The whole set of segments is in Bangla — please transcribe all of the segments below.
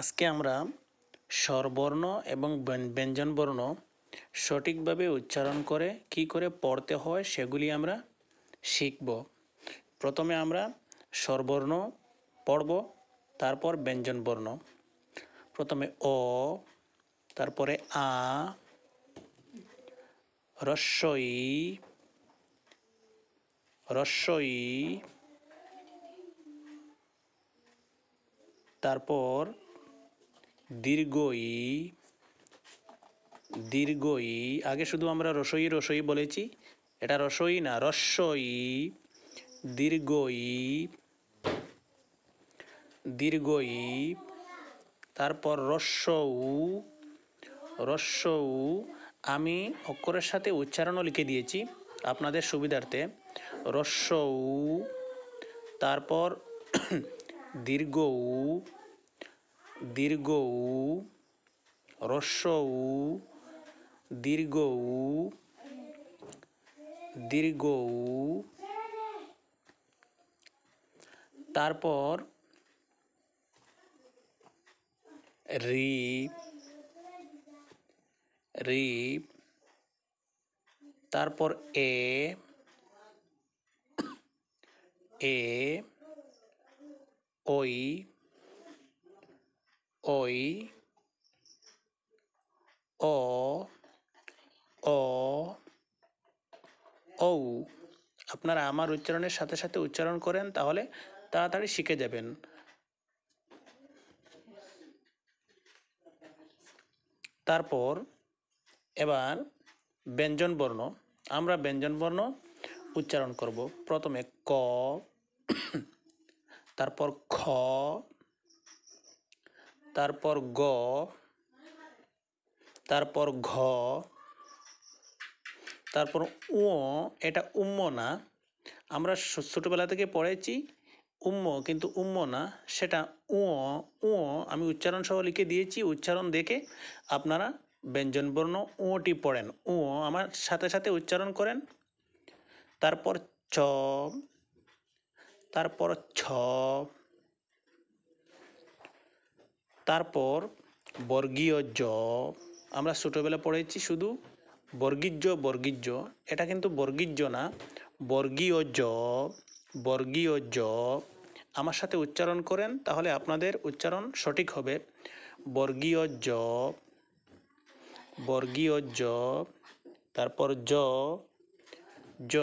আজকে আমরা স্বরবর্ণ এবং ব্যঞ্জনবর্ণ সঠিকভাবে উচ্চারণ করে কি করে পড়তে হয় সেগুলি আমরা শিখব প্রথমে আমরা স্বরবর্ণ পড়ব তারপর ব্যঞ্জনবর্ণ প্রথমে অ তারপরে আ রস্বই রস্বই তারপর দীর্ঘ ই দীর্ঘ ই আগে শুধু আমরা রসই রসই বলেছি এটা রসই না রস্যই দীর্ঘ ই দীর্ঘ ই তারপর রস্য উ রস্য উ আমি অক্ষরের সাথে উচ্চারণও লিখে দিয়েছি আপনাদের সুবিধার্থে রস্য উ তারপর দীর্ঘ উ দীর্ঘ উ রস্য উ দীর্ঘ উ দীর্ঘ উ তারপর রি রি তারপর এ এ ওই ঐ অ অ ও আপনারা আমার উচ্চারণের সাথে সাথে উচ্চারণ করেন তাহলে তাড়াতাড়ি শিখে যাবেন তারপর এবার ব্যঞ্জন বর্ণ আমরা ব্যঞ্জনবর্ণ উচ্চারণ করব প্রথমে ক তারপর খ তারপর গ তারপর ঘ তারপর উ এটা উম্ম না আমরা ছোটোবেলা থেকে পড়েছি উম্ম কিন্তু উম্ম না সেটা উ উ আমি উচ্চারণ সহ লিখে দিয়েছি উচ্চারণ দেখে আপনারা ব্যঞ্জনবর্ণ উটি পড়েন উ আমার সাথে সাথে উচ্চারণ করেন তারপর চ তারপর ছ তারপর বর্গীয় জ আমরা ছোটোবেলা পড়েছি শুধু বর্গীজ্য বর্গীজ্য এটা কিন্তু বর্গীজ্য না বর্গীয় জ বর্গীয় জ আমার সাথে উচ্চারণ করেন তাহলে আপনাদের উচ্চারণ সঠিক হবে বর্গীয় জ বর্গীয় জ তারপর জ জ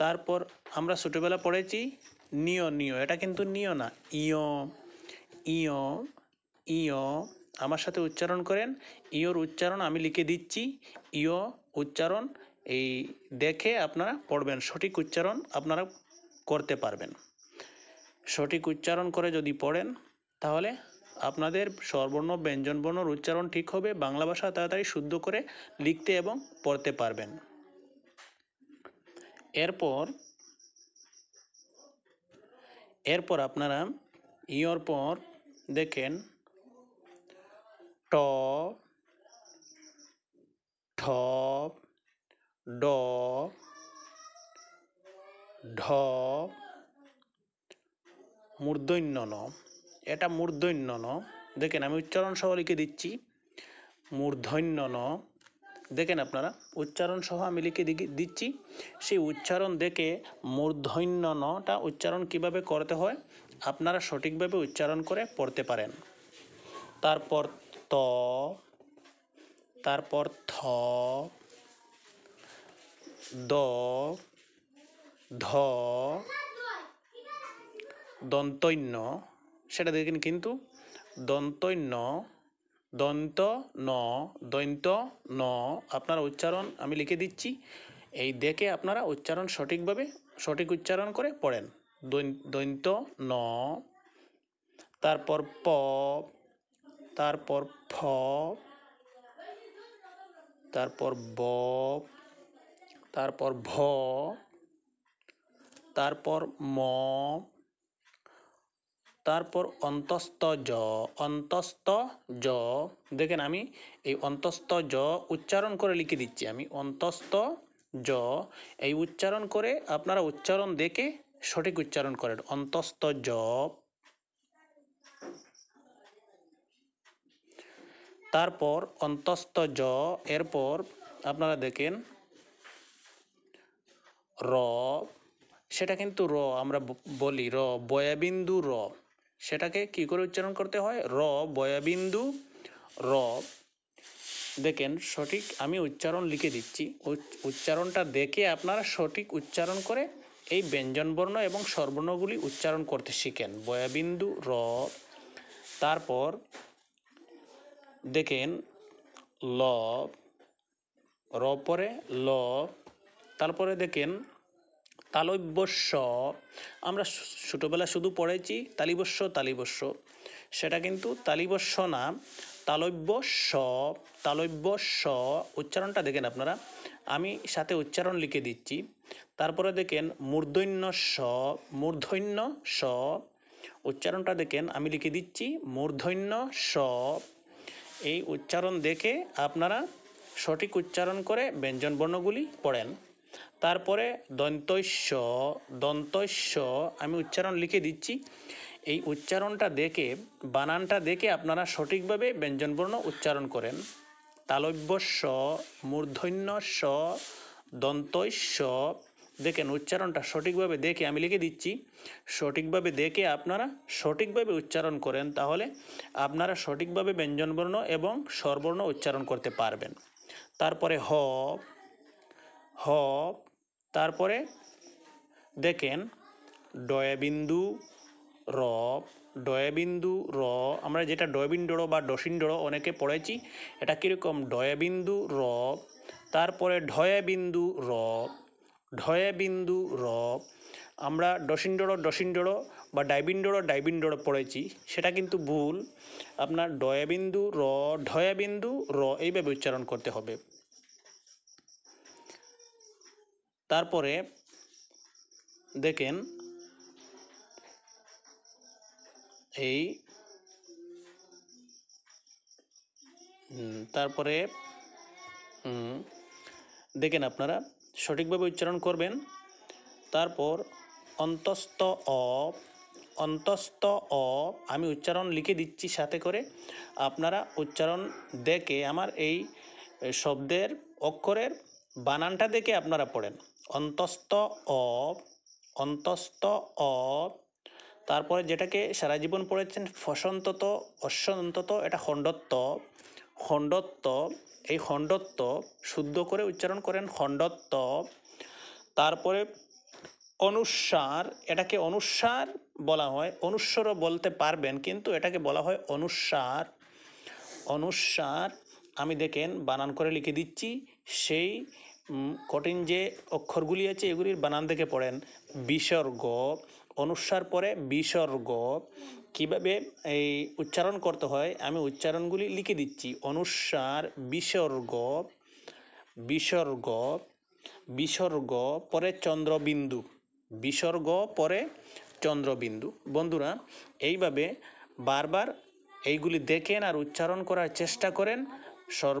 তারপর আমরা ছোটোবেলা পড়েছি নিয় নিয় এটা কিন্তু নিয় না ইয় ইয় ইয় আমার সাথে উচ্চারণ করেন ইয়োর উচ্চারণ আমি লিখে দিচ্ছি ইয় উচ্চারণ এই দেখে আপনারা পড়বেন সঠিক উচ্চারণ আপনারা করতে পারবেন সঠিক উচ্চারণ করে যদি পড়েন তাহলে আপনাদের স্বরবর্ণ ব্যঞ্জনবর্ণর উচ্চারণ ঠিক হবে বাংলা ভাষা তাড়াতাড়ি শুদ্ধ করে লিখতে এবং পড়তে পারবেন এরপর এরপর আপনারা ইয়র পর দেখেন ট ঠ ড ঢ মূর্ধন্য ন এটা মূর্ধন্য ন দেখেন আমি উচ্চারণ সহ লিখে দিচ্ছি মূর্ধন্য ন দেখেন আপনারা উচ্চারণ সহ আমি লিখে দিচ্ছি সেই উচ্চারণ দেখে মূর্ধন্য নটা উচ্চারণ কিভাবে করতে হয় আপনারা সঠিকভাবে উচ্চারণ করে পড়তে পারেন তারপর ত তারপর থ দ ধ দন্তন্য সেটা দেখেন কিন্তু দন্তন্য দন্ত ন দন্ত ন আপনারা উচ্চারণ আমি লিখে দিচ্ছি এই দেখে আপনারা উচ্চারণ সঠিকভাবে সঠিক উচ্চারণ করে পড়েন দৈন্ত ন তারপর প তারপর ফ তারপর ব তারপর ভ তারপর ম তারপর অন্তস্থ জ অন্তস্থ জ দেখেন আমি এই অন্তস্থ জ উচ্চারণ করে লিখে দিচ্ছি আমি অন্তস্থ জ এই উচ্চারণ করে আপনারা উচ্চারণ দেখে সঠিক উচ্চারণ করেন অন্তস্থ জ তারপর অন্তস্থ জ এরপর আপনারা দেখেন র সেটা কিন্তু র আমরা বলি র বয়াবিন্দু র সেটাকে কি করে উচ্চারণ করতে হয় র বয়াবিন্দু র দেখেন সঠিক আমি উচ্চারণ লিখে দিচ্ছি উচ্চারণটা দেখে আপনারা সঠিক উচ্চারণ করে এই ব্যঞ্জনবর্ণ এবং সর্বর্ণগুলি উচ্চারণ করতে শিখেন বয়াবিন্দু র তারপর দেখেন ল র পরে ল তারপরে দেখেন তালব্যস্য আমরা ছোটোবেলা শুধু পড়েছি তালিবস্য তালিবস্য সেটা কিন্তু তালিবস্য না তালব্য স তালব্য স উচ্চারণটা দেখেন আপনারা আমি সাথে উচ্চারণ লিখে দিচ্ছি তারপরে দেখেন মূর্ধন্য স মূর্ধন্য স উচ্চারণটা দেখেন আমি লিখে দিচ্ছি মূর্ধন্য স এই উচ্চারণ দেখে আপনারা সঠিক উচ্চারণ করে ব্যঞ্জনবর্ণগুলি পড়েন তারপরে দন্তস্য দন্তস্য আমি উচ্চারণ লিখে দিচ্ছি এই উচ্চারণটা দেখে বানানটা দেখে আপনারা সঠিকভাবে ব্যঞ্জনবর্ণ উচ্চারণ করেন তালব্য স মূর্ধন্য স দন্তস্য দেখেন উচ্চারণটা সঠিকভাবে দেখে আমি লিখে দিচ্ছি সঠিকভাবে দেখে আপনারা সঠিকভাবে উচ্চারণ করেন তাহলে আপনারা সঠিকভাবে ব্যঞ্জনবর্ণ এবং স্বরবর্ণ উচ্চারণ করতে পারবেন তারপরে হ হ তারপরে দেখেন ডয়াবিন্দু র ডয়াবিন্দু র আমরা যেটা ডয়বিন্দড় বা ডসিনডড় অনেকে পড়েছি এটা কীরকম ডয়াবিন্দু র তারপরে ঢয়াবিন্দু র ঢয়ে বিন্দু র আমরা ডসিন্ডর ডসিন্ডর বা ডাইবিন্ডর ডাইবিন্ডর পড়েছি সেটা কিন্তু ভুল আপনার ডয়াবিন্দু র ঢয়াবিন্দু র এইভাবে উচ্চারণ করতে হবে তারপরে দেখেন এই তারপরে দেখেন আপনারা সঠিকভাবে উচ্চারণ করবেন তারপর অন্তস্থ অ অন্তস্থ অ আমি উচ্চারণ লিখে দিচ্ছি সাথে করে আপনারা উচ্চারণ দেখে আমার এই শব্দের অক্ষরের বানানটা দেখে আপনারা পড়েন অন্তস্থ অ অন্তস্থ অ তারপরে যেটাকে সারা জীবন পড়েছেন ফসন্তত অসন্তত এটা খণ্ডত্ব খণ্ডত্ব এই খণ্ডত্ব শুদ্ধ করে উচ্চারণ করেন খণ্ডত্ব তারপরে অনুস্বার এটাকে অনুস্বার বলা হয় অনুস্বরও বলতে পারবেন কিন্তু এটাকে বলা হয় অনুস্বার অনুস্বার আমি দেখেন বানান করে লিখে দিচ্ছি সেই কঠিন যে অক্ষরগুলি আছে এগুলির বানান দেখে পড়েন বিসর্গ অনুস্বার পরে বিসর্গ কিভাবে এই উচ্চারণ করতে হয় আমি উচ্চারণগুলি লিখে দিচ্ছি অনুসার বিসর্গ বিসর্গ বিসর্গ পরে চন্দ্রবিন্দু বিসর্গ পরে চন্দ্রবিন্দু বন্ধুরা এইভাবে বারবার এইগুলি দেখেন আর উচ্চারণ করার চেষ্টা করেন সর্ব